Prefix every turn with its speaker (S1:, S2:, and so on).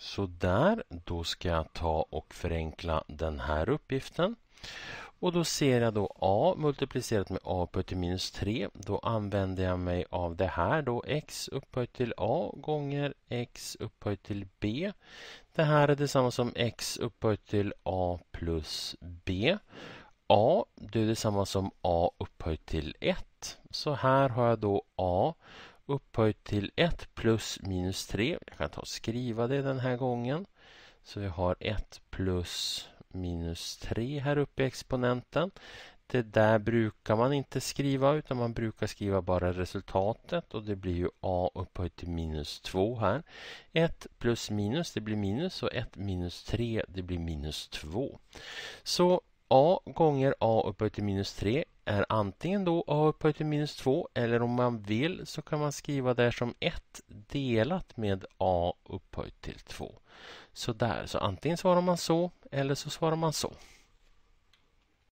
S1: Så där, då ska jag ta och förenkla den här uppgiften. Och då ser jag då a multiplicerat med a upphöjt till minus 3. Då använder jag mig av det här då x upphöjt till a gånger x upphöjt till b. Det här är detsamma som x upphöjt till a plus b. a det är detsamma som a upphöjt till 1. Så här har jag då a upphöjt till 1 plus minus 3. Jag kan ta och skriva det den här gången. Så vi har 1 plus minus 3 här uppe i exponenten. Det där brukar man inte skriva utan man brukar skriva bara resultatet och det blir ju a upphöjt till minus 2 här. 1 plus minus det blir minus och 1 minus 3 det blir minus 2. Så a gånger a upphöjt till minus 3 är antingen då a upphöjt till minus 2 eller om man vill så kan man skriva det som 1 delat med a upphöjt till 2. Så där, så antingen svarar man så eller så svarar man så.